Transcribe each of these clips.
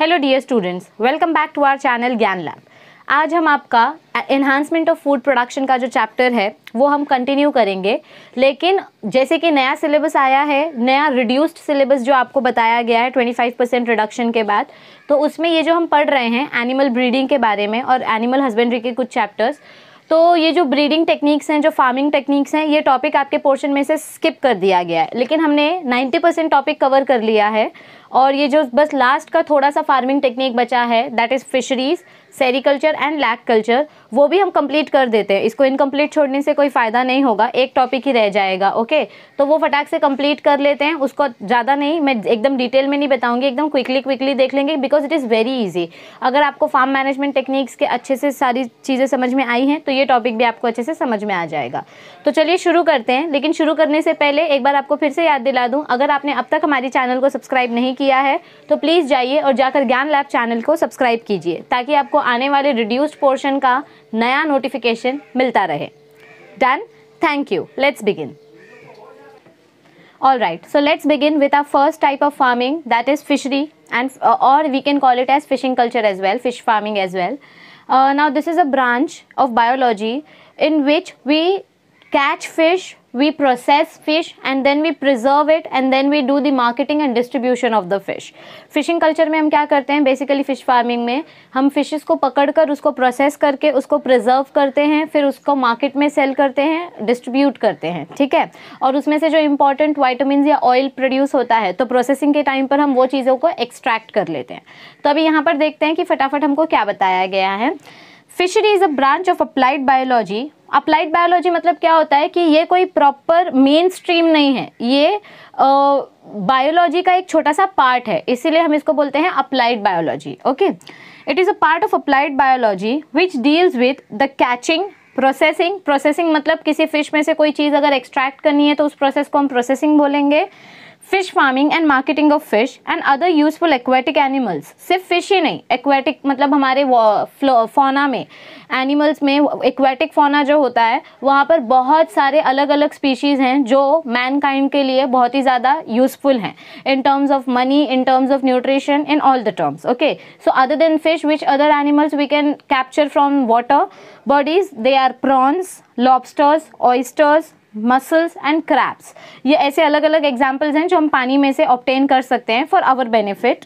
Hello dear students welcome back to our channel Gyan lab आज हम आपका एनहांसमेंट ऑफ फूड प्रोडक्शन का जो चैप्टर है वो हम कंटिन्यू करेंगे लेकिन जैसे कि नया सिलेबस आया है नया रिड्यूस्ड सिलेबस जो आपको बताया गया है 25 परसेंट रिडक्शन के बाद तो उसमें ये जो हम पढ़ रहे हैं एनिमल ब्रीडिंग के बारे में और एनिमल हस्बेंड्री के कुछ चैप्टर्स तो ये जो ब्रीडिंग टेक्निक्स हैं जो फार्मिंग टेक्निक्स हैं ये टॉपिक आपके पोर्शन में से स्किप कर दिया गया है लेकिन हमने 90 परसेंट टॉपिक कवर कर लिया है और ये जो बस लास्ट का थोड़ा सा फार्मिंग टेक्निक बचा है that is fisheries sericulture and lac culture वो भी हम कंप्लीट कर देते हैं इसको इनकम्प्लीट छोड़ने से कोई फ़ायदा नहीं होगा एक टॉपिक ही रह जाएगा ओके तो वो फटाक से कंप्लीट कर लेते हैं उसको ज़्यादा नहीं मैं एकदम डिटेल में नहीं बताऊंगी एकदम क्विकली क्विकली देख लेंगे because it is very easy अगर आपको फार्म मैनेजमेंट टेक्निक्स के अच्छे से सारी चीज़ें समझ में आई हैं तो ये टॉपिक भी आपको अच्छे से समझ में आ जाएगा तो चलिए शुरू करते हैं लेकिन शुरू करने से पहले एक बार आपको फिर से याद दिला दूँ अगर आपने अब तक हमारे चैनल को सब्सक्राइब नहीं किया किया है तो प्लीज़ जाइए और जाकर ज्ञान लैब चैनल को सब्सक्राइब कीजिए ताकि आपको आने वाले रिड्यूस्ड पोर्शन का नया नोटिफिकेशन मिलता रहे done thank you let's begin all right so let's begin with our first type of farming that is fishery and और we can call it as fishing culture as well fish farming as well now this is a branch of biology in which we catch fish we process fish and then we preserve it and then we do the marketing and distribution of the fish fishing culture में हम क्या करते हैं basically fish farming में हम fishes को पकड़ कर उसको process करके उसको preserve करते हैं फिर उसको market में sell करते हैं distribute करते हैं ठीक है और उसमें से जो important vitamins या oil produce होता है तो processing के time पर हम वो चीज़ों को extract कर लेते हैं तो अभी यहाँ पर देखते हैं कि फटाफट हमको क्या बताया गया है fishery is a branch of applied biology applied biology मतलब क्या होता है कि ये कोई प्रॉपर मेन स्ट्रीम नहीं है ये बायोलॉजी का एक छोटा सा पार्ट है इसीलिए हम इसको बोलते हैं applied biology okay it is a part of applied biology which deals with the catching processing processing मतलब किसी फिश में से कोई चीज़ अगर एक्सट्रैक्ट करनी है तो उस प्रोसेस को हम प्रोसेसिंग बोलेंगे fish farming and marketing of fish and other useful aquatic animals. सिर्फ fish aquatic मतलब हमारे fauna animals में aquatic fauna जो होता है वहाँ पर बहुत सारे species हैं जो mankind के लिए बहुत useful in terms of money, in terms of nutrition, in all the terms. Okay, so other than fish, which other animals we can capture from water bodies? They are prawns, lobsters, oysters, mussels and crabs ये ऐसे अलग अलग examples हैं जो हम पानी में से ऑप्टेन कर सकते हैं for our benefit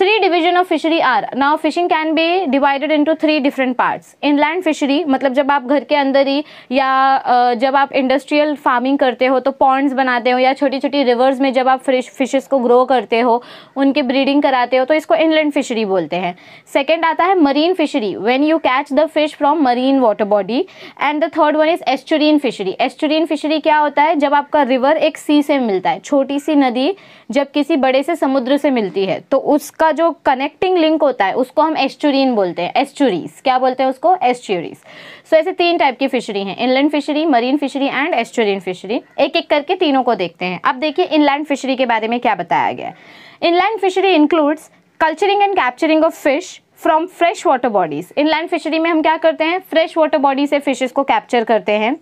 three division of fishery are now fishing can be divided into three different parts inland fishery मतलब जब आप घर के अंदर ही या जब आप इंडस्ट्रियल फार्मिंग करते हो तो पॉन्ड्स बनाते हो या छोटी छोटी रिवर्स में जब आप फ्रिश फिशेस को ग्रो करते हो उनके ब्रीडिंग कराते हो तो इसको इनलैंड फिशरी बोलते हैं सेकेंड आता है marine fishery when you catch the fish from marine water body and the third one is estuarine fishery estuarine fishery क्या होता है जब आपका रिवर एक सी से मिलता है छोटी सी नदी जब किसी बड़े से समुद्र से मिलती है तो उसका उसका जो कनेक्टिंग लिंक होता है उसको हम एस्चुरीन बोलते हैं एस्चुरीज क्या बोलते हैं उसको एस्चुरीज सो so, ऐसे तीन टाइप की फिशरी हैं inland fishery marine fishery and estuarine fishery एक एक करके तीनों को देखते हैं अब देखिए इनलैंड फिशरी के बारे में क्या बताया गया है inland fishery includes culturing and capturing of fish from fresh water bodies inland fishery में हम क्या करते हैं फ्रेश वाटर बॉडी से फिशेज को कैप्चर करते हैं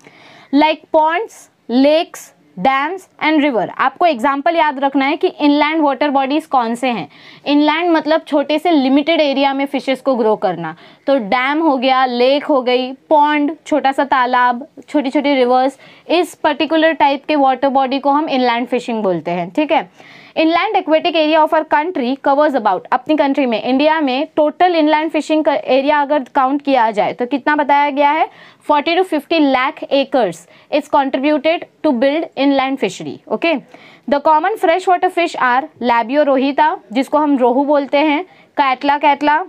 like ponds lakes dams and river आपको एग्जाम्पल याद रखना है कि इनलैंड वाटर बॉडीज़ कौन से हैं इनलैंड मतलब छोटे से लिमिटेड एरिया में फिशेस को ग्रो करना तो डैम हो गया लेक हो गई पॉन्ड छोटा सा तालाब छोटी छोटी रिवर्स इस पर्टिकुलर टाइप के वाटर बॉडी को हम इनलैंड फिशिंग बोलते हैं ठीक है inland aquatic area of our country covers about अपनी कंट्री में इंडिया में टोटल इनलैंड फिशिंग एरिया अगर काउंट किया जाए तो कितना बताया गया है 40 to 50 lakh acres is contributed to build inland fishery okay the common fresh water fish are Labeo rohita जिसको हम रोहू बोलते हैं कैटला कैटला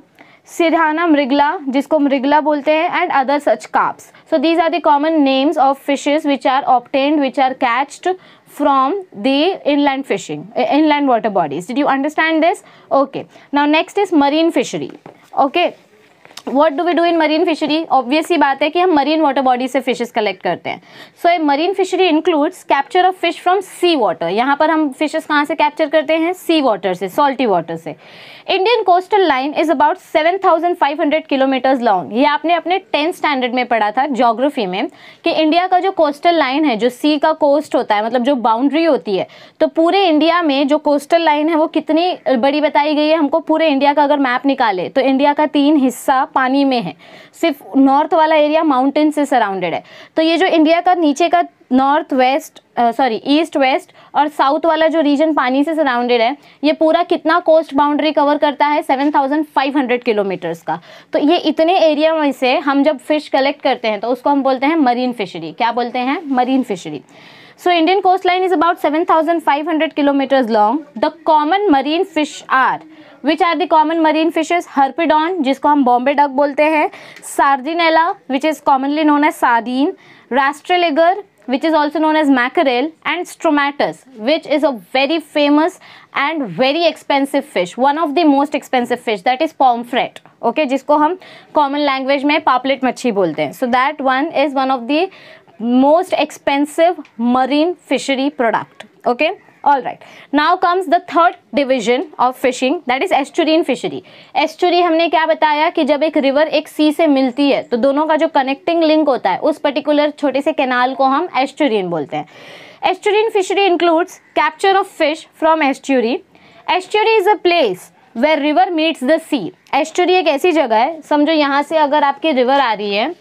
सिरहाना मृगला जिसको मृगला बोलते हैं and other such carps so these are the common names of fishes which are obtained which are catched from the inland fishing, eh, inland water bodies. Did you understand this? Okay. Now next is marine fishery. Okay. What do we do in marine fishery obvious ही बात है कि हम marine water body से fishes collect करते हैं so a marine fishery includes capture of fish from sea water यहाँ पर हम फिशेज़ कहाँ से कैप्चर करते हैं सी वाटर से सॉल्टी वाटर से Indian coastal line is about seven thousand five hundred kilometres long ये आपने अपने टेंथ स्टैंडर्ड में पढ़ा था जोग्राफी में कि इंडिया का जो कोस्टल लाइन है जो सी का कोस्ट होता है मतलब जो बाउंड्री होती है तो पूरे इंडिया में जो कोस्टल लाइन है वो कितनी बड़ी बताई गई है हमको पूरे इंडिया का अगर मैप निकाले तो इंडिया का तीन हिस्सा पानी में है सिर्फ नॉर्थ वाला एरिया माउंटेन से सराउंडेड है तो ये जो इंडिया का नीचे का north west sorry east west और साउथ वाला जो रीजन पानी से सराउंडेड है ये पूरा कितना कोस्ट बाउंड्री कवर करता है 7,500 किलोमीटर्स का तो ये इतने एरिया में से हम जब फिश कलेक्ट करते हैं तो उसको हम बोलते हैं मरीन फिशरी क्या बोलते हैं marine fishery so Indian is about seven thousand five hundred kilometres long the common marine fish are which are the common marine fishes Harpodon जिसको हम बॉम्बे डग बोलते हैं Sardinella which is commonly known as sardine Rastrelliger which is also known as mackerel and Stromateus which is a very famous and very expensive fish one of the most expensive fish that is pomfret okay जिसको हम common language में पापलेट मच्छी बोलते हैं so that one is one of the most expensive marine fishery product okay okay? all right now comes the third division of fishing that is estuarine fishery estuary हमने क्या बताया कि जब एक river एक sea से मिलती है तो दोनों का जो connecting link होता है उस particular छोटे से canal को हम estuarine बोलते हैं estuarine fishery includes capture of fish from estuary estuary is a place where river meets the sea estuary एक ऐसी जगह है समझो यहाँ से अगर आपकी river आ रही है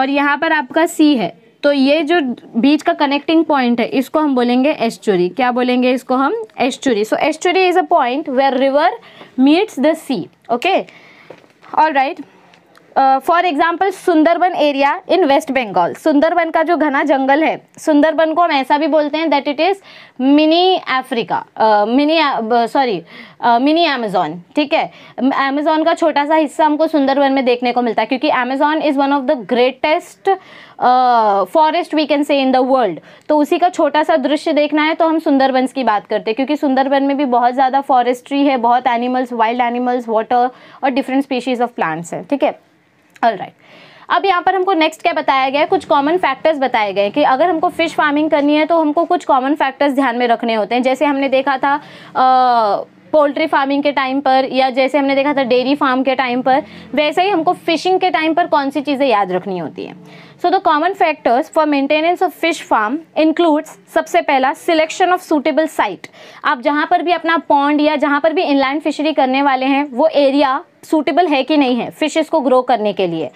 और यहाँ पर आपका sea है तो ये जो बीच का कनेक्टिंग पॉइंट है इसको हम बोलेंगे एस्चुरी क्या बोलेंगे इसको हम estuary so estuary is a point where river meets the sea okay all right for example Sundarban area in West Bengal Sundarban का जो घना जंगल है सुंदरबन को हम ऐसा भी बोलते हैं that it is mini Africa mini sorry mini Amazon ठीक है अमेजोन का छोटा सा हिस्सा हमको सुंदरबन में देखने को मिलता है क्योंकि Amazon is one of the greatest forest we can say in the world तो उसी का छोटा सा दृश्य देखना है तो हम सुंदरबन की बात करते हैं क्योंकि सुंदरबन में भी बहुत ज़्यादा फॉरेस्ट्री है बहुत एनिमल्स वाइल्ड एनिमल्स वाटर और डिफरेंट स्पीशीज़ ऑफ प्लांट्स हैं ठीक है ऑल राइट अब यहाँ पर हमको नेक्स्ट क्या बताया गया है कुछ कॉमन फैक्टर्स बताए गए कि अगर हमको फ़िश फार्मिंग करनी है तो हमको कुछ कॉमन फैक्टर्स ध्यान में रखने होते हैं जैसे हमने देखा था पोल्ट्री फार्मिंग के टाइम पर या जैसे हमने देखा था डेयरी फार्म के टाइम पर वैसे ही हमको फिशिंग के टाइम पर कौन सी चीज़ें याद रखनी होती हैं so the common factors for maintenance of fish farm includes सबसे पहला सिलेक्शन ऑफ सूटेबल साइट आप जहाँ पर भी अपना पॉन्ड या जहाँ पर भी इनलैंड फिशरी करने वाले हैं वो एरिया सूटेबल है कि नहीं है फिशेस को ग्रो करने के लिए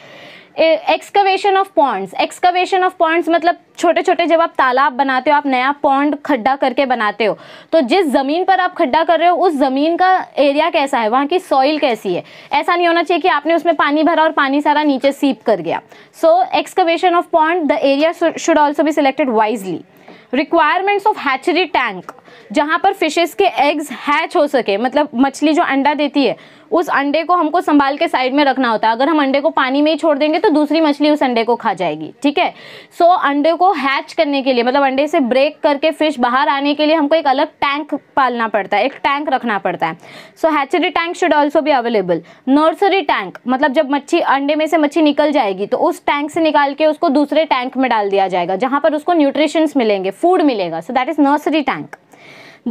excavation of ponds excavation of ponds मतलब छोटे छोटे जब आप तालाब बनाते हो आप नया पॉन्ड खड्डा करके बनाते हो तो जिस ज़मीन पर आप खड्डा कर रहे हो उस ज़मीन का एरिया कैसा है वहाँ की सॉइल कैसी है ऐसा नहीं होना चाहिए कि आपने उसमें पानी भरा और पानी सारा नीचे सीप कर गया so excavation of pond the area should also भी selected wisely requirements of hatchery tank जहाँ पर फिशेस के एग्स हैच हो सके मतलब मछली जो अंडा देती है उस अंडे को हमको संभाल के साइड में रखना होता है अगर हम अंडे को पानी में ही छोड़ देंगे तो दूसरी मछली उस अंडे को खा जाएगी ठीक है सो so, अंडे को हैच करने के लिए मतलब अंडे से ब्रेक करके फिश बाहर आने के लिए हमको एक अलग टैंक पालना पड़ता है एक टैंक रखना पड़ता है so hatchery tank should also भी अवेलेबल नर्सरी टैंक मतलब जब मच्छी अंडे में से मच्छी निकल जाएगी तो उस टैंक से निकाल के उसको दूसरे टैंक में डाल दिया जाएगा जहाँ पर उसको न्यूट्रिशंस मिलेंगे फूड मिलेगा so that is nursery tank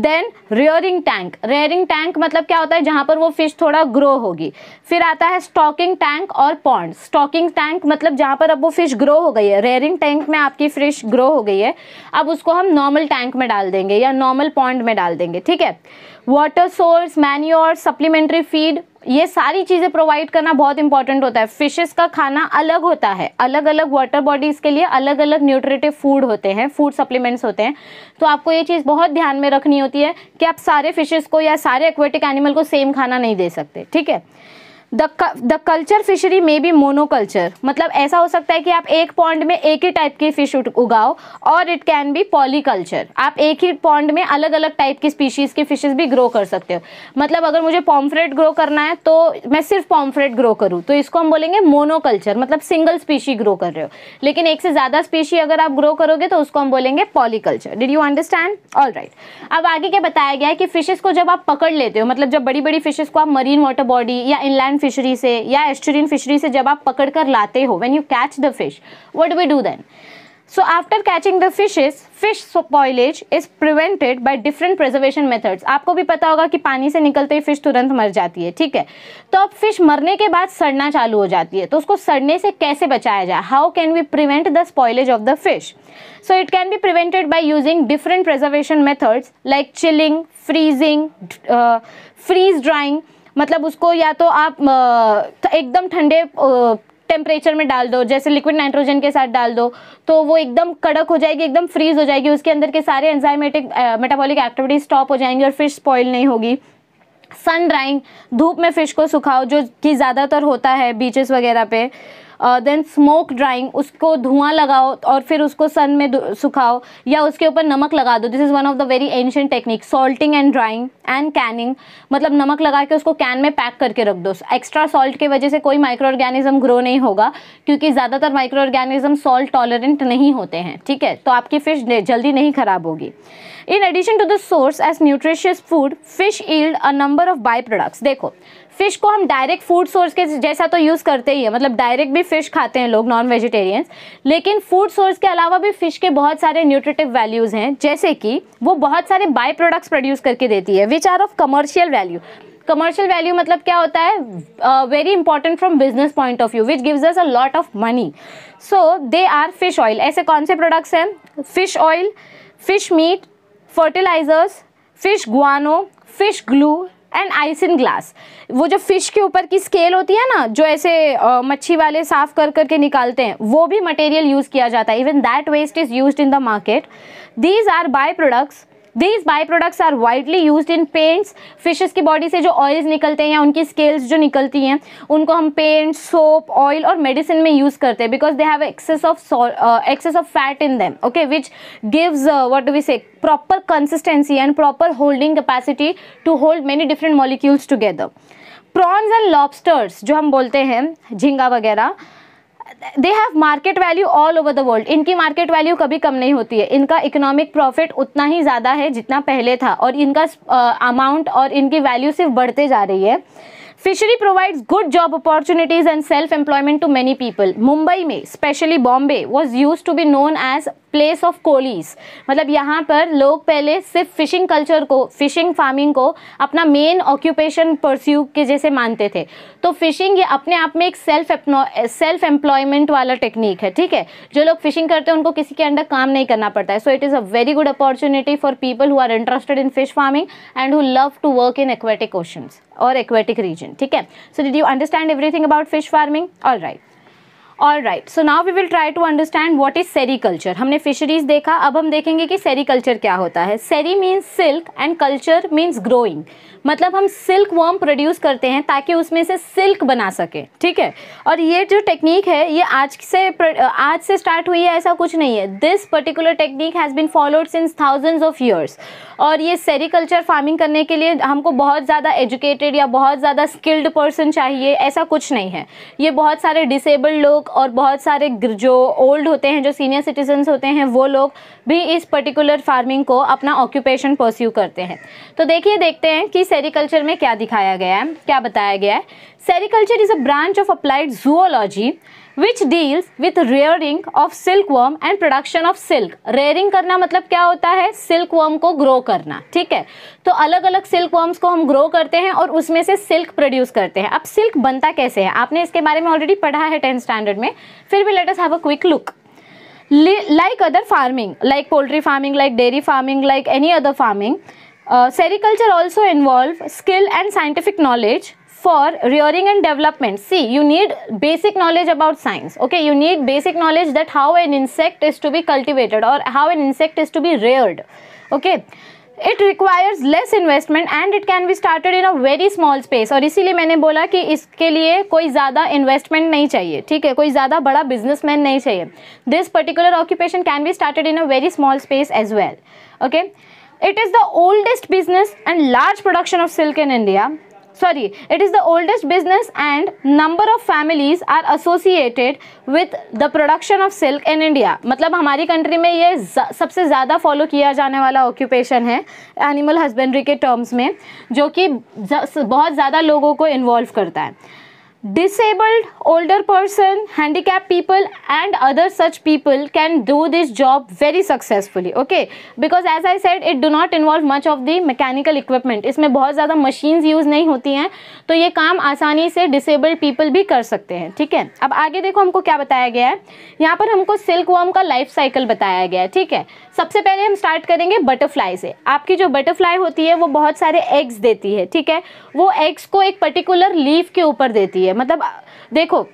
then rearing tank rearing tank मतलब क्या होता है जहाँ पर वो फिश थोड़ा ग्रो होगी फिर आता है स्टॉकिंग टैंक और पॉन्ड स्टॉकिंग टैंक मतलब जहाँ पर अब वो फिश ग्रो हो गई है रेयरिंग टैंक में आपकी फिश ग्रो हो गई है अब उसको हम नॉर्मल टैंक में डाल देंगे या नॉर्मल पॉन्ड में डाल देंगे ठीक है water source manure supplementary feed ये सारी चीज़ें प्रोवाइड करना बहुत इंपॉर्टेंट होता है फिशेस का खाना अलग होता है अलग अलग वाटर बॉडीज़ के लिए अलग अलग न्यूट्रिटिव फूड होते हैं फूड सप्लीमेंट्स होते हैं तो आपको ये चीज़ बहुत ध्यान में रखनी होती है कि आप सारे फिशेस को या सारे एक्वेटिक एनिमल को सेम खाना नहीं दे सकते ठीक है द द कल्चर फिशरी में भी मोनोकल्चर मतलब ऐसा हो सकता है कि आप एक पॉन्ड में एक ही टाइप की फिश उगाओ और इट कैन बी पॉलीकल्चर आप एक ही पॉन्ड में अलग अलग टाइप की स्पीशीज़ की फिशेज भी ग्रो कर सकते हो मतलब अगर मुझे पॉम्फ्रेट ग्रो करना है तो मैं सिर्फ पॉम्फ्रेट ग्रो करूँ तो इसको हम बोलेंगे मोनोकल्चर मतलब सिंगल स्पीशी ग्रो कर रहे हो लेकिन एक से ज़्यादा स्पीशी अगर आप ग्रो करोगे तो उसको हम बोलेंगे polyculture did you understand all right अब आगे क्या बताया गया है कि फिशेज़ को जब आप पकड़ लेते हो मतलब जब बड़ी बड़ी फिशेज़ को आप मरीन वाटर बॉडी या इनलैंड ओशन फिशरी से या एस्टरियन फिशरी से जब आप पकड़ कर लाते हो when you catch the fish what we do then So after catching the fishes, fish spoilage is prevented by different preservation methods आपको भी पता होगा कि पानी से निकलते ही फिश तुरंत मर जाती है ठीक है तो अब फिश मरने के बाद सड़ना चालू हो जाती है तो उसको सड़ने से कैसे बचाया जाए how can we prevent the spoilage of the fish so it can be prevented by using different preservation methods like chilling freezing freeze drying मतलब उसको या तो आप एकदम ठंडे टेम्परेचर में डाल दो जैसे लिक्विड नाइट्रोजन के साथ डाल दो तो वो एकदम कड़क हो जाएगी एकदम फ्रीज हो जाएगी उसके अंदर के सारे एंजाइमेटिक मेटाबॉलिक एक्टिविटीज स्टॉप हो जाएंगी और फिश स्पॉइल नहीं होगी सन ड्राइंग धूप में फ़िश को सुखाओ जो कि ज़्यादातर होता है बीचेस वगैरह पे देन स्मोक ड्राइंग उसको धुआं लगाओ और फिर उसको सन में सुखाओ या उसके ऊपर नमक लगा दो this is one of the very ancient technique salting and drying and canning मतलब नमक लगा के उसको कैन में पैक करके रख दो एक्स्ट्रा सॉल्ट की वजह से कोई माइक्रो ऑर्गेनिज्म ग्रो नहीं होगा क्योंकि ज़्यादातर माइक्रो ऑर्गेनिज्म सॉल्ट टॉलरेंट नहीं होते हैं ठीक है तो आपकी फ़िश जल्दी नहीं ख़राब होगी in addition to the source as nutritious food fish yield a number of by products देखो फिश को हम डायरेक्ट फूड सोर्स के जैसा तो यूज़ करते ही है मतलब डायरेक्ट भी फिश खाते हैं लोग नॉन वेजिटेरियंस लेकिन फूड सोर्स के अलावा भी फिश के बहुत सारे न्यूट्रिटिव वैल्यूज़ हैं जैसे कि वो बहुत सारे बाय प्रोडक्ट्स प्रोड्यूस करके देती है which are of commercial value commercial value मतलब क्या होता है very important from business point of view which gives us a lot of money so they are fish oil ऐसे कौन से प्रोडक्ट्स हैं fish oil fish meat fertilisers fish guano fish glue and isinglass वो जो fish के ऊपर की scale होती है ना जो ऐसे मच्छी वाले साफ कर करके निकालते हैं वो भी मटेरियल यूज़ किया जाता है even that waste is use in the market these are by products these by products are widely use in paints fishes की बॉडी से जो ऑयल्स निकलते हैं या उनकी स्केल्स जो निकलती हैं उनको हम पेंट सोप ऑयल और मेडिसिन में यूज़ करते हैं because they have excess of excess of fat in them okay which gives what we say proper consistency and proper holding capacity to hold many different molecules together prawns and lobsters जो हम बोलते हैं झींगा वगैरह they have market value all over the world इनकी market value कभी कम नहीं होती है इनका इकोनॉमिक प्रॉफिट उतना ही ज़्यादा है जितना पहले था और इनका अमाउंट uh, और इनकी वैल्यू सिर्फ बढ़ते जा रही है fishery provides good job opportunities and self employment to many people Mumbai में specially Bombay was use to be known as place of Kolis मतलब यहाँ पर लोग पहले सिर्फ फिशिंग कल्चर को फिशिंग फार्मिंग को अपना मेन ऑक्यूपेशन परस्यू के जैसे मानते थे तो फिशिंग ये अपने आप में एक सेल्फ सेल्फ एम्प्लॉयमेंट वाला टेक्निक है ठीक है जो लोग फिशिंग करते हैं उनको किसी के अंडर काम नहीं करना पड़ता है so it is a very good opportunity for people who are interested in fish farming and who love to work in aquatic ocean और एक्वेटिक रीजन ठीक है so did you understand everything about fish farming all right all right so now we will try to understand what is sericulture हमने fisheries देखा अब हम देखेंगे कि sericulture क्या होता है seri means silk and culture means growing मतलब हम सिल्क वॉर्म प्रोड्यूस करते हैं ताकि उसमें से सिल्क बना सकें ठीक है और ये जो टेक्निक है ये आज से आज से स्टार्ट हुई है ऐसा कुछ नहीं है this particular technique has been followed since thousands of years और ये सेरिकल्चर फार्मिंग करने के लिए हमको बहुत ज़्यादा एजुकेटेड या बहुत ज़्यादा स्किल्ड पर्सन चाहिए ऐसा कुछ नहीं है ये बहुत सारे डिसेबल्ड लोग और बहुत सारे जो ओल्ड होते हैं जो सीनियर सिटीजन्स होते हैं वो लोग भी इस पर्टिकुलर फार्मिंग को अपना ऑक्यूपेशन परस्यू करते हैं तो देखिए देखते हैं कि सेरिकल्चर में क्या दिखाया गया है क्या बताया गया है sericulture is a branch of applied zoology which deals with rearing of silk worm and production of silk rearing करना मतलब क्या होता है सिल्क वर्म को ग्रो करना ठीक है तो अलग अलग सिल्क वर्म्स को हम ग्रो करते हैं और उसमें से सिल्क प्रोड्यूस करते हैं अब सिल्क बनता कैसे है आपने इसके बारे में ऑलरेडी पढ़ा है टेंथ स्टैंडर्ड में फिर भी let's have a quick look like other farming like poultry farming like dairy farming like any other farming uh, sericulture also involve skill and scientific knowledge for rearing and development see you need basic knowledge about science okay you need basic knowledge that how an insect is to be cultivated or how an insect is to be reared okay it requires less investment and it can be started in a very small space और इसीलिए मैंने बोला कि इसके लिए कोई ज़्यादा investment नहीं चाहिए ठीक है कोई ज़्यादा बड़ा बिजनेसमैन नहीं चाहिए this particular occupation can be started in a very small space as well okay it is the oldest business and large production of silk in India sorry it is the oldest business and number of families are associated with the production of silk in India matlab hamari country mein ye sabse zyada follow kiya jane wala occupation hai animal husbandry ke terms mein jo ki bahut zyada logo ko involve karta hai disabled older person handicap people and other such people can do this job very successfully okay because as i said it do not involve much of the mechanical equipment isme bahut zyada machines use nahi hoti hain to ye kaam aasani se disabled people bhi kar sakte hain theek hai ab aage dekho humko kya bataya gaya hai yahan par humko silk worm का life cycle बताया गया है ठीक है सबसे पहले हम start करेंगे बटरफ्लाई से आपकी जो बटरफ्लाई होती है वो बहुत सारे एग्स देती है ठीक है वो एग्स को एक पर्टिकुलर लीफ के ऊपर देती है मतलब देखो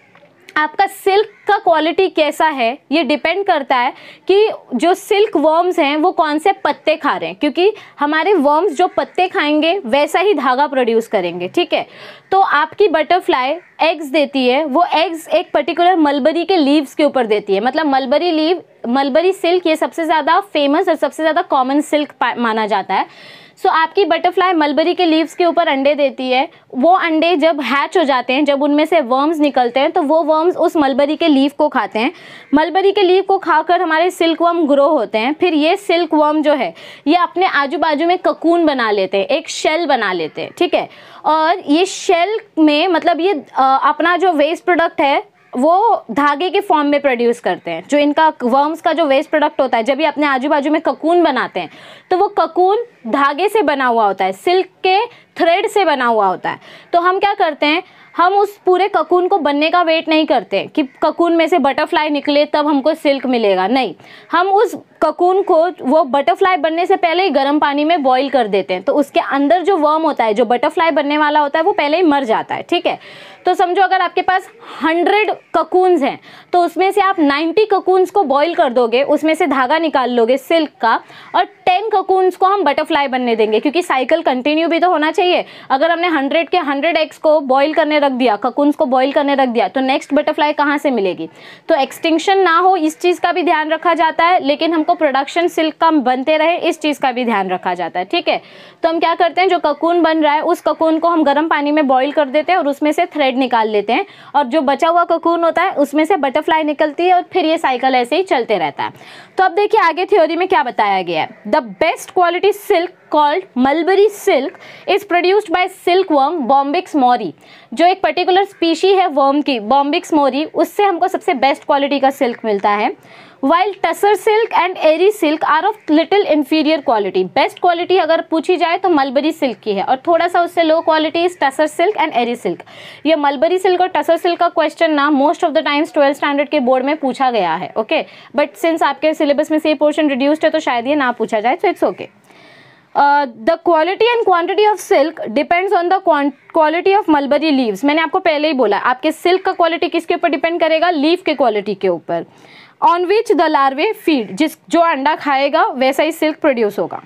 आपका सिल्क का क्वालिटी कैसा है ये डिपेंड करता है कि जो सिल्क वर्म्स हैं वो कौन से पत्ते खा रहे हैं क्योंकि हमारे वर्म्स जो पत्ते खाएंगे वैसा ही धागा प्रोड्यूस करेंगे ठीक है तो आपकी बटरफ्लाई एग्स देती है वो एग्स एक पर्टिकुलर मलबरी के लीव्स के ऊपर देती है मतलब मलबरी लीव मलबरी सिल्क ये सबसे ज़्यादा फेमस और सबसे ज़्यादा कॉमन सिल्क माना जाता है सो so, आपकी बटरफ्लाई मलबरी के लीव्स के ऊपर अंडे देती है वो अंडे जब हैच हो जाते हैं जब उनमें से वर्म्स निकलते हैं तो वो वर्म्स उस मलबरी के लीव को खाते हैं मलबरी के लीव को खाकर हमारे सिल्क वर्म ग्रो होते हैं फिर ये सिल्क वर्म जो है ये अपने आजू बाजू में ककून बना लेते हैं एक शेल बना लेते हैं ठीक है और ये शेल में मतलब ये आ, अपना जो वेस्ट प्रोडक्ट है वो धागे के फॉर्म में प्रोड्यूस करते हैं जो इनका वर्म्स का जो वेस्ट प्रोडक्ट होता है जब ये अपने आजू बाजू में ककून बनाते हैं तो वो ककून धागे से बना हुआ होता है सिल्क के थ्रेड से बना हुआ होता है तो हम क्या करते हैं हम उस पूरे ककून को बनने का वेट नहीं करते कि ककून में से बटरफ्लाई निकले तब हमको सिल्क मिलेगा नहीं हम उस ककून को वो बटरफ्लाई बनने से पहले ही गर्म पानी में बॉईल कर देते हैं तो उसके अंदर जो वर्म होता है जो बटरफ्लाई बनने वाला होता है वो पहले ही मर जाता है ठीक है तो समझो अगर आपके पास हंड्रेड ककून्स हैं तो उसमें से आप नाइन्टी ककूनस को बॉईल कर दोगे उसमें से धागा निकाल लोगे सिल्क का और टेन ककूनस को हम बटरफ्लाई बनने देंगे क्योंकि साइकिल कंटिन्यू भी तो होना चाहिए अगर हमने हंड्रेड के हंड्रेड एग्स को बॉयल करने रख दिया ककुन्स को बॉईल करने रख दिया तो नेक्स्ट बटरफ्लाई कहाँ से मिलेगी तो एक्सटिंक्शन ना हो इस चीज़ का भी ध्यान रखा जाता है लेकिन हमको प्रोडक्शन सिल्क कम बनते रहे इस चीज़ का भी ध्यान रखा जाता है ठीक है तो हम क्या करते हैं जो ककून बन रहा है उस ककून को हम गर्म पानी में बॉयल कर देते हैं और उसमें से थ्रेड निकाल लेते हैं और जो बचा हुआ ककून होता है उसमें से बटरफ्लाई निकलती है और फिर ये साइकिल ऐसे ही चलते रहता है तो अब देखिए आगे थ्योरी में क्या बताया गया है the best quality silk called mulberry silk is produced by silk worm Bombyx mori जो एक पर्टिकुलर स्पीशी है वर्म की बॉम्बिक्स मोरी उससे हमको सबसे बेस्ट क्वालिटी का सिल्क मिलता है while tasar silk and eri silk are of little inferior quality best quality अगर पूछी जाए तो मलबरी सिल्क की है और थोड़ा सा उससे low quality is tasar silk and eri silk ये मलबरी सिल्क और टसर सिल्क का क्वेश्चन ना most of the times twelfth standard के बोर्ड में पूछा गया है ओके बट सिंस आपके सिलेबस में से पोर्शन रिड्यूस्ड है तो शायद ये ना पूछा जाए तो it's okay okay. The quality and quantity of silk depends on the quality of mulberry leaves मैंने आपको पहले ही बोला आपके सिल्क का क्वालिटी किसके ऊपर डिपेंड करेगा लीव के क्वालिटी के ऊपर on which the larvae feed जिस जो अंडा खाएगा वैसा ही सिल्क प्रोड्यूस होगा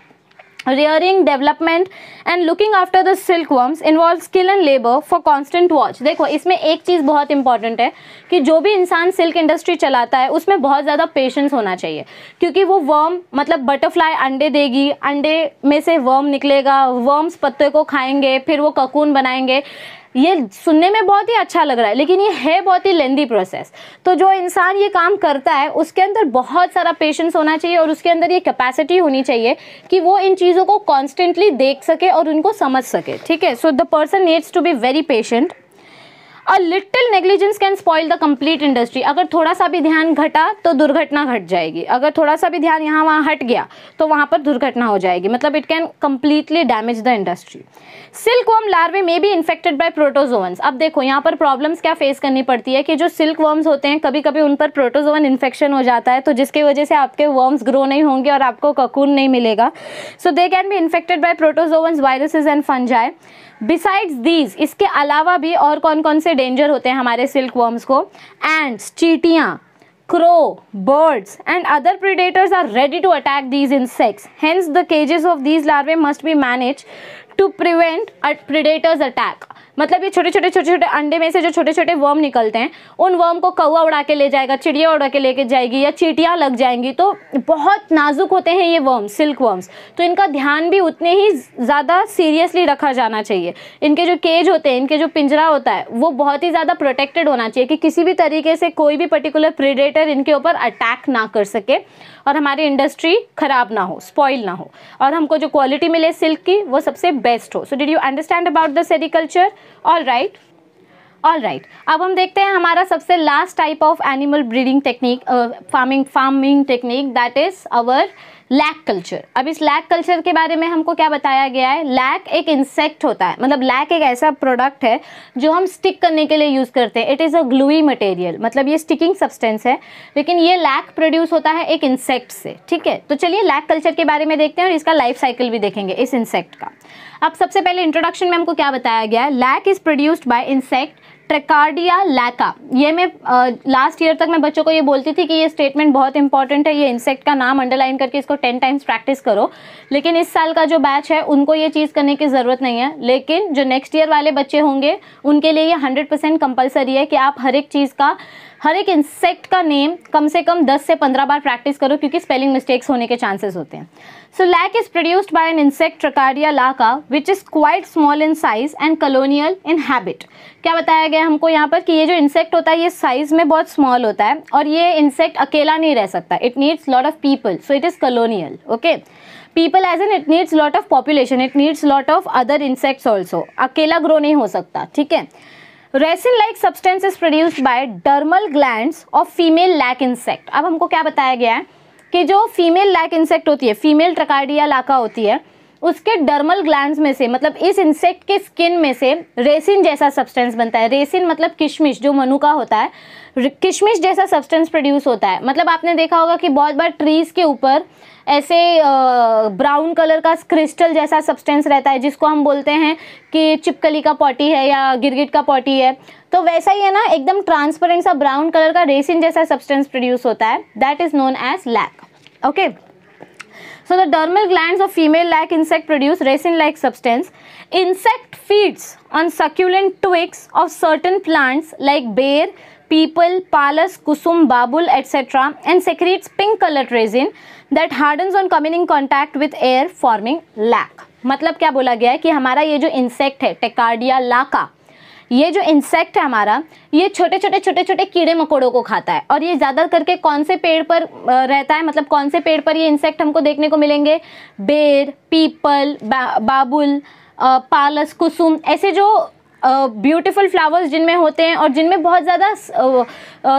rearing development and looking after the silk worms involve skill and labour for constant watch देखो इसमें एक चीज़ बहुत इंपॉर्टेंट है कि जो भी इंसान सिल्क इंडस्ट्री चलाता है उसमें बहुत ज़्यादा पेशेंस होना चाहिए क्योंकि वो वर्म मतलब बटरफ्लाई अंडे देगी अंडे में से वर्म निकलेगा वर्म्स पत्ते को खाएंगे फिर वो ककून बनाएंगे ये सुनने में बहुत ही अच्छा लग रहा है लेकिन ये है बहुत ही लेंदी प्रोसेस तो जो इंसान ये काम करता है उसके अंदर बहुत सारा पेशेंस होना चाहिए और उसके अंदर ये कैपेसिटी होनी चाहिए कि वो इन चीज़ों को कॉन्स्टेंटली देख सके और उनको समझ सके ठीक है so the person needs to be very patient a little negligence can spoil the complete industry अगर थोड़ा सा भी ध्यान घटा तो दुर्घटना घट जाएगी अगर थोड़ा सा भी ध्यान यहाँ वहाँ हट गया तो वहाँ पर दुर्घटना हो जाएगी मतलब it can completely damage the industry silk worm larvae में भी इन्फेक्टेड बाई प्रोटोजोवन्स अब देखो यहाँ पर प्रॉब्लम्स क्या फेस करनी पड़ती है कि जो सिल्क वर्म्स होते हैं कभी कभी उन पर प्रोटोजोवन इन्फेक्शन हो जाता है तो जिसकी वजह से आपके वर्म्स ग्रो नहीं होंगे और आपको ककून नहीं मिलेगा so they can be infected by protozoans viruses and fungi besides these इसके अलावा भी और कौन कौन से डेंजर होते हैं हमारे सिल्क वर्म्स को एंड्स चीटियाँ crow birds and other predators are ready to attack these insects hence the cages of these larvae must be manage to prevent predators attack मतलब ये छोटे छोटे छोटे छोटे अंडे में से जो छोटे छोटे वर्म निकलते हैं उन वर्म को कौआ उड़ा के ले जाएगा चिड़िया उड़ा के लेके जाएगी या चीटियाँ लग जाएंगी तो बहुत नाजुक होते हैं ये वर्म सिल्क वर्म्स तो इनका ध्यान भी उतने ही ज़्यादा सीरियसली रखा जाना चाहिए इनके जो केज होते हैं इनके जो पिंजरा होता है वो बहुत ही ज़्यादा प्रोटेक्टेड होना चाहिए कि किसी भी तरीके से कोई भी पर्टिकुलर प्रीडेटर इनके ऊपर अटैक ना कर सके और हमारी इंडस्ट्री ख़राब ना हो स्पॉइल ना हो और हमको जो क्वालिटी मिले सिल्क की वो सबसे बेस्ट हो so did you understand about the sericulture all right all right अब हम देखते हैं हमारा सबसे last type of animal breeding technique farming farming technique that is our lac culture अब इस लैक कल्चर के बारे में हमको क्या बताया गया है लैक एक इंसेक्ट होता है मतलब लैक एक ऐसा प्रोडक्ट है जो हम स्टिक करने के लिए यूज़ करते हैं it is a gluey material मतलब ये स्टिकिंग सब्सटेंस है लेकिन ये लैक प्रोड्यूस होता है एक इंसेक्ट से ठीक है तो चलिए लैक कल्चर के बारे में देखते हैं और इसका लाइफ साइकिल भी देखेंगे इस इंसेक्ट का अब सबसे पहले इंट्रोडक्शन में हमको क्या बताया गया है lac is produced by insect Tachardia lacca ये मैं लास्ट ईयर तक मैं बच्चों को ये बोलती थी कि ये स्टेटमेंट बहुत इंपॉर्टेंट है ये इंसेक्ट का नाम अंडरलाइन करके इसको टेन टाइम्स प्रैक्टिस करो लेकिन इस साल का जो बैच है उनको ये चीज़ करने की ज़रूरत नहीं है लेकिन जो नेक्स्ट ईयर वाले बच्चे होंगे उनके लिए ये हंड्रेड परसेंट कंपलसरी है कि आप हर एक चीज़ का हर एक इंसेक्ट का नेम कम से कम 10 से 15 बार प्रैक्टिस करो क्योंकि स्पेलिंग मिस्टेक्स होने के चांसेस होते हैं so lac is produced by an insect ट्रकारिया lacca which is quite small in size and colonial in habit क्या बताया गया हमको यहाँ पर कि ये जो इंसेक्ट होता है ये साइज में बहुत स्मॉल होता है और ये इंसेक्ट अकेला नहीं रह सकता it needs lot of people so it is colonial okay people as an it needs lot of population it needs lot of other insects also अकेला ग्रो नहीं हो सकता ठीक है resin like is produce by dermal glands of female lac insect अब हमको क्या बताया गया है कि जो फीमेल लैक इंसेक्ट होती है फीमेल ट्रकार्डिया लाका होती है उसके डर्मल ग्लैंड्स में से मतलब इस इंसेक्ट के स्किन में से रेसिन जैसा सब्सटेंस बनता है रेसिन मतलब किशमिश जो मनु का होता है किशमिश जैसा सब्सटेंस प्रोड्यूस होता है मतलब आपने देखा होगा कि बहुत बार ट्रीज़ के ऊपर ऐसे ब्राउन कलर का क्रिस्टल जैसा सब्सटेंस रहता है जिसको हम बोलते हैं कि चिपकली का पॉटी है या गिरगिट का पॉटी है तो वैसा ही है ना एकदम ट्रांसपेरेंट सा ब्राउन कलर का रेसिन जैसा सब्सटेंस प्रोड्यूस होता है that is known as lac okay so the dermal gland of female lac insect produce resin lac substance insect feeds on succulent twigs of certain plants like ber peepal palash kusum babul etcetera and secretes pink colour resin that hardens on coming in contact with air forming lac मतलब क्या बोला गया है कि हमारा ये जो insect है टेकार्डिया लाका ये जो इंसेक्ट है हमारा ये छोटे छोटे छोटे छोटे कीड़े मकोड़ों को खाता है और ये ज़्यादा करके कौन से पेड़ पर रहता है मतलब कौन से पेड़ पर ये इंसेक्ट हमको देखने को मिलेंगे बेर पीपल बा, बाबुल पालस कुसुम ऐसे जो ब्यूटीफुल फ्लावर्स जिनमें होते हैं और जिनमें बहुत ज़्यादा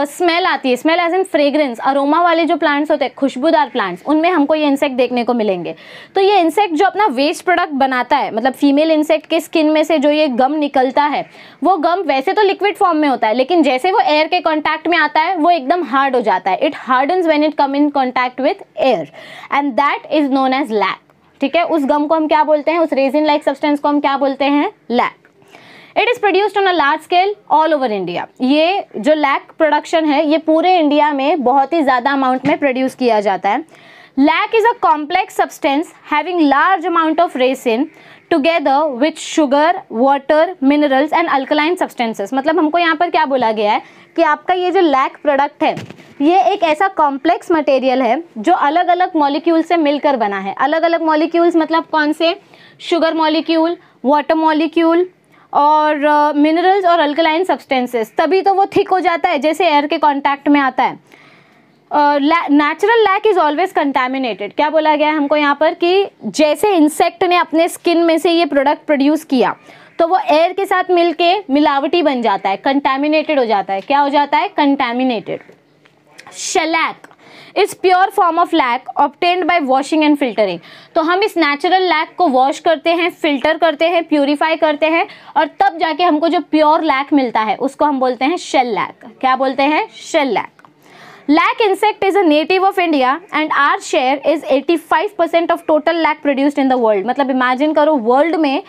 स्मेल आती है smell as in fragrance aroma वाले जो प्लांट्स होते हैं खुशबूदार प्लांट्स उनमें हमको ये इंसेक्ट देखने को मिलेंगे तो ये इंसेक्ट जो अपना वेस्ट प्रोडक्ट बनाता है मतलब फीमेल इंसेक्ट के स्किन में से जो ये गम निकलता है वो गम वैसे तो लिक्विड फॉर्म में होता है लेकिन जैसे वो एयर के कॉन्टैक्ट में आता है वो एकदम हार्ड हो जाता है it hardens when it come in contact with air and that is known as lac ठीक है उस गम को हम क्या बोलते हैं उस रेजिन लाइक सब्सटेंस को हम क्या बोलते हैं lac it is produced on a large scale all over India ये जो लैक प्रोडक्शन है ये पूरे इंडिया में बहुत ही ज़्यादा अमाउंट में प्रोड्यूस किया जाता है lac is a complex substance having large amount of resin together with sugar water minerals and alkaline substances मतलब हमको यहाँ पर क्या बोला गया है कि आपका ये जो लैक प्रोडक्ट है ये एक ऐसा कॉम्प्लेक्स मटेरियल है जो अलग अलग मॉलिक्यूल से मिलकर बना है अलग अलग मॉलिक्यूल्स मतलब कौन से शुगर मॉलिक्यूल वाटर मॉलिक्यूल और मिनरल्स और अल्कलाइन सब्सटेंसेस तभी तो वो थिक हो जाता है जैसे एयर के कॉन्टैक्ट में आता है natural lac is always contaminated क्या बोला गया है हमको यहाँ पर कि जैसे इंसेक्ट ने अपने स्किन में से ये प्रोडक्ट प्रोड्यूस किया तो वो एयर के साथ मिलके मिलावटी बन जाता है कंटेमिनेटेड हो जाता है क्या हो जाता है contaminated shellac is pure form of lac obtained by washing and filtering तो हम इस नेचुरल लैक को वॉश करते हैं फिल्टर करते हैं प्योरीफाई करते हैं और तब जाके हमको जो प्योर लैक मिलता है उसको हम बोलते हैं शेल लैक क्या बोलते हैं shellac Lac insect is a native of India and our share is 85% of total lac produced in the world मतलब इमेजिन करो वर्ल्ड में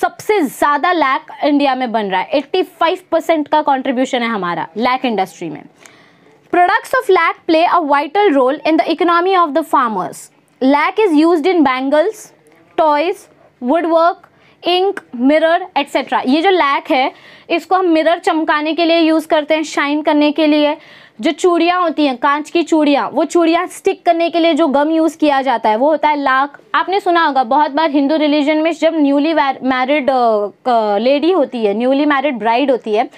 सबसे ज़्यादा लैक इंडिया में बन रहा है 85 परसेंट का कंट्रीब्यूशन है हमारा लैक इंडस्ट्री में Products of lac play a vital role in the economy of the farmers. Lac is used in bangles, toys, woodwork, ink mirror etcetera ये जो लैक है इसको हम मिरर चमकाने के लिए यूज़ करते हैं शाइन करने के लिए जो चूड़ियाँ होती हैं कांच की चूड़ियाँ वो चूड़ियाँ स्टिक करने के लिए जो गम यूज़ किया जाता है वो होता है लाक आपने सुना होगा बहुत बार हिंदू रिलीजन में जब न्यूली मैरिड लेडी होती है न्यूली मैरिड ब्राइड होती है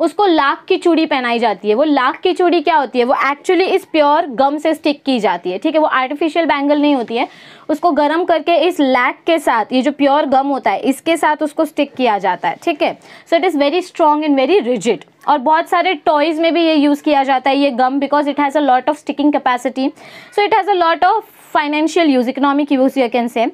उसको लाख की चूड़ी पहनाई जाती है वो लाख की चूड़ी क्या होती है वो एक्चुअली इस प्योर गम से स्टिक की जाती है ठीक है वो आर्टिफिशियल बैंगल नहीं होती है उसको गर्म करके इस लैक के साथ ये जो प्योर गम होता है इसके साथ उसको स्टिक किया जाता है ठीक है so it is very strong and very rigid और बहुत सारे टॉयज़ में भी ये यूज़ किया जाता है ये gum because it has a lot of sticking capacity so it has a lot of financial use economic use you can say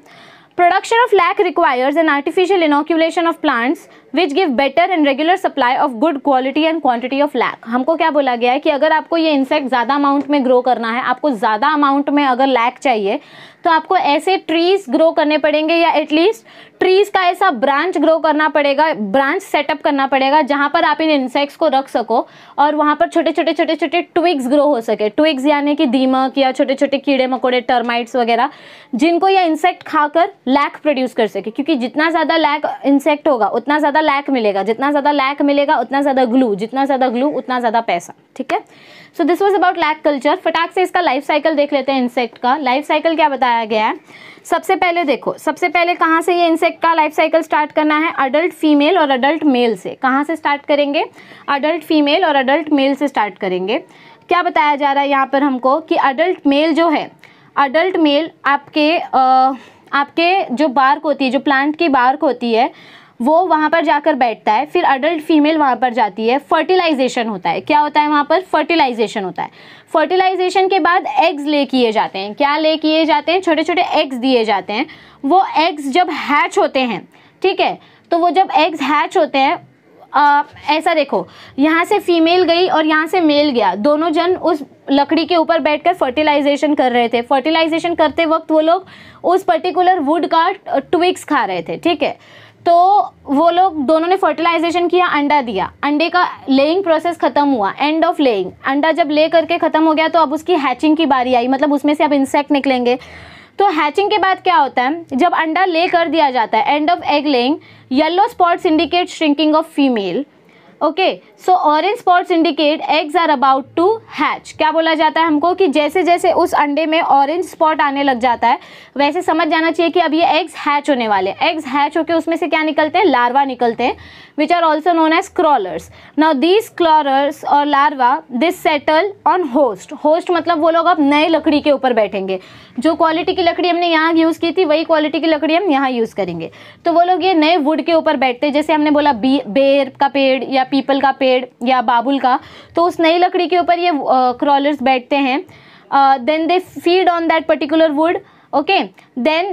production of lac requires an artificial inoculation of plants which give better and regular supply of good quality and quantity of lac हमको क्या बोला गया है कि अगर आपको ये insect ज़्यादा अमाउंट में ग्रो करना है आपको ज़्यादा अमाउंट में अगर लैक चाहिए तो आपको ऐसे ट्रीज ग्रो करने पड़ेंगे या एटलीस्ट ट्रीज का ऐसा ब्रांच ग्रो करना पड़ेगा ब्रांच सेटअप करना पड़ेगा जहाँ पर आप इन इंसेक्ट्स को रख सको और वहाँ पर छोटे छोटे छोटे छोटे ट्विग्स ग्रो हो सके ट्विग्स यानी कि दीमक या छोटे छोटे कीड़े मकोड़े टर्माइट्स वगैरह जिनको यह इंसेक्ट खाकर लैक प्रोड्यूस कर सके क्योंकि जितना ज़्यादा लैक इंसेक्ट होगा उतना ज़्यादा ज़्यादा लैक मिलेगा जितना ज़्यादा लैक मिलेगा उतना ज़्यादा ग्लू जितना ज़्यादा ग्लू उतना ज़्यादा पैसा ठीक है so this was about lac culture फटाक से इसका लाइफ साइकिल देख लेते हैं इंसेक्ट का लाइफ साइकिल क्या बताया गया है सबसे पहले देखो सबसे पहले कहाँ से ये इंसेक्ट का लाइफ साइकिल स्टार्ट करना है अडल्ट फीमेल और अडल्ट मेल से कहाँ से स्टार्ट करेंगे अडल्ट फीमेल और अडल्ट मेल से स्टार्ट करेंगे क्या बताया जा रहा है यहाँ पर हमको कि अडल्ट मेल जो है अडल्ट मेल आपके आ, आपके जो बार्क होती है जो प्लांट की बार्क होती है वो वहाँ पर जाकर बैठता है फिर अडल्ट फीमेल वहाँ पर जाती है फर्टिलाइजेशन होता है क्या होता है वहाँ पर फर्टिलाइजेशन होता है फर्टिलाइजेशन के बाद एग्स ले किए जाते हैं क्या ले किए जाते हैं छोटे छोटे एग्स दिए जाते हैं वो एग्स जब हैच होते हैं ठीक है तो वो जब एग्स हैच होते हैं आ, ऐसा देखो यहाँ से फीमेल गई और यहाँ से मेल गया दोनों जन उस लकड़ी के ऊपर बैठकर फर्टिलाइजेशन कर रहे थे फर्टिलाइजेशन करते वक्त वो लोग उस पर्टिकुलर वुड का ट्विक्स खा रहे थे ठीक है तो वो लोग दोनों ने फर्टिलाइजेशन किया अंडा दिया अंडे का लेइंग प्रोसेस खत्म हुआ एंड ऑफ लेइंग अंडा जब ले करके ख़त्म हो गया तो अब उसकी हैचिंग की बारी आई मतलब उसमें से अब इंसेक्ट निकलेंगे तो हैचिंग के बाद क्या होता है जब अंडा ले कर दिया जाता है end of egg laying yellow spots indicate shrinking of female okay so orange spots indicate eggs are about to hatch क्या बोला जाता है हमको कि जैसे जैसे उस अंडे में ऑरेंज स्पॉट आने लग जाता है वैसे समझ जाना चाहिए कि अब ये एग्स हैच होने वाले एग्स हैच होकर उसमें से क्या निकलते हैं लार्वा निकलते हैं which are also known as crawlers now these crawlers और larva this settle on host host मतलब वो लोग अब नए लकड़ी के ऊपर बैठेंगे जो क्वालिटी की लकड़ी हमने यहाँ यूज़ की थी वही क्वालिटी की लकड़ी हम यहाँ यूज़ करेंगे तो वो लोग ये नए वुड के ऊपर बैठते हैं जैसे हमने बोला बी बेर का पेड़ या पीपल का पेड़ पेड़ या बाबुल का तो उस नई लकड़ी के ऊपर ये क्रॉलर्स बैठते हैं then they feed on that particular wood okay then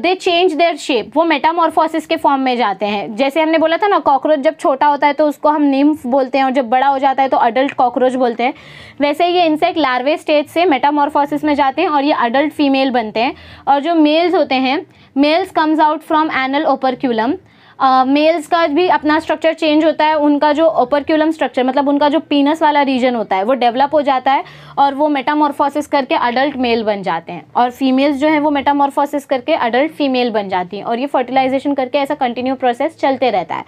they change their shape वो मेटामॉर्फोसिस के फॉर्म में जाते हैं जैसे हमने बोला था ना कॉकरोच जब छोटा होता है तो उसको हम निम्फ बोलते हैं और जब बड़ा हो जाता है तो अडल्ट कॉकरोच बोलते हैं वैसे ये इंसेक्ट लार्वे स्टेज से मेटामॉर्फोसिस में जाते हैं और ये अडल्ट फीमेल बनते हैं और जो मेल्स होते हैं males comes out from anal operculum males का भी अपना स्ट्रक्चर चेंज होता है उनका जो ओपरक्यूलम स्ट्रक्चर मतलब उनका जो पीनस वाला रीजन होता है वो डेवलप हो जाता है और वो मेटामॉर्फोसिस करके अडल्ट मेल बन जाते हैं और फीमेल्स जो है वो मेटामॉर्फोसिस करके अडल्ट फीमेल बन जाती हैं और ये फर्टिलाइजेशन करके ऐसा कंटिन्यू प्रोसेस चलते रहता है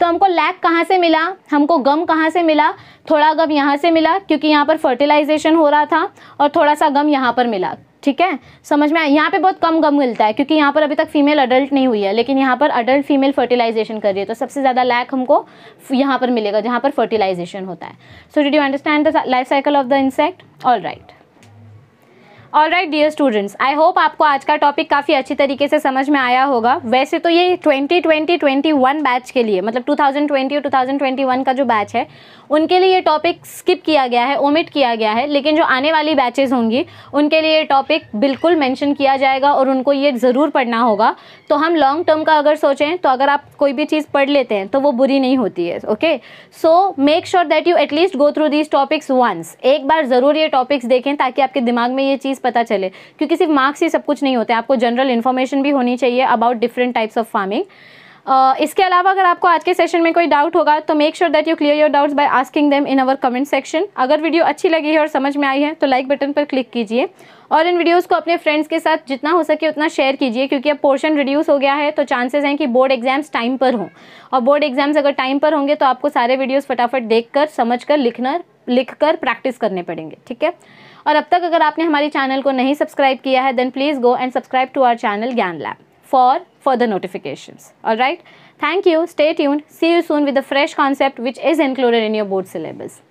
तो हमको लैक कहाँ से मिला हमको गम कहाँ से मिला थोड़ा गम यहाँ से मिला क्योंकि यहाँ पर फर्टिलाइजेशन हो रहा था और थोड़ा सा गम यहाँ पर मिला ठीक है समझ में आया यहाँ पे बहुत कम गम मिलता है क्योंकि यहाँ पर अभी तक फीमेल अडल्ट नहीं हुई है लेकिन यहाँ पर अडल्ट फीमेल फर्टिलाइजेशन कर रही है तो सबसे ज़्यादा लैक हमको यहाँ पर मिलेगा जहाँ पर फर्टिलाइजेशन होता है so did you understand the life cycle of the insect all right all right dear students I hope आपको आज का टॉपिक काफ़ी अच्छी तरीके से समझ में आया होगा वैसे तो ये 2020-21 बैच के लिए मतलब 2020 और 2021 का जो बैच है उनके लिए ये टॉपिक स्किप किया गया है ओमिट किया गया है लेकिन जो आने वाली बैचेज़ होंगी उनके लिए ये टॉपिक बिल्कुल मैंशन किया जाएगा और उनको ये ज़रूर पढ़ना होगा तो हम लॉन्ग टर्म का अगर सोचें तो अगर आप कोई भी चीज़ पढ़ लेते हैं तो वो बुरी नहीं होती है okay so make sure that you at least go through these topics once एक बार ज़रूर ये टॉपिक्स देखें ताकि आपके दिमाग में ये चीज़ पता चले क्योंकि सिर्फ मार्क्स ही सब कुछ नहीं होते आपको जनरल इन्फॉर्मेशन भी होनी चाहिए about different types of farming इसके अलावा अगर आपको आज के सेशन में कोई डाउट होगा तो make sure that you clear your doubts by asking them in our comment section अगर वीडियो अच्छी लगी है और समझ में आई है तो लाइक बटन पर क्लिक कीजिए और इन वीडियोज़ को अपने फ्रेंड्स के साथ जितना हो सके उतना शेयर कीजिए क्योंकि अब पोर्शन रिड्यूस हो गया है तो चांसेस हैं कि बोर्ड एग्जाम्स टाइम पर हों और बोर्ड एग्जाम्स अगर टाइम पर होंगे तो आपको सारे वीडियोज़ फटाफट देख कर समझ कर लिखना लिख कर प्रैक्टिस करने पड़ेंगे ठीक है और अब तक अगर आपने हमारे चैनल को नहीं सब्सक्राइब किया है then please go and subscribe to our channel Gyan Lab for further notifications. Alright, thank you, stay tuned, see you soon with the fresh concept which is included in your board syllabus.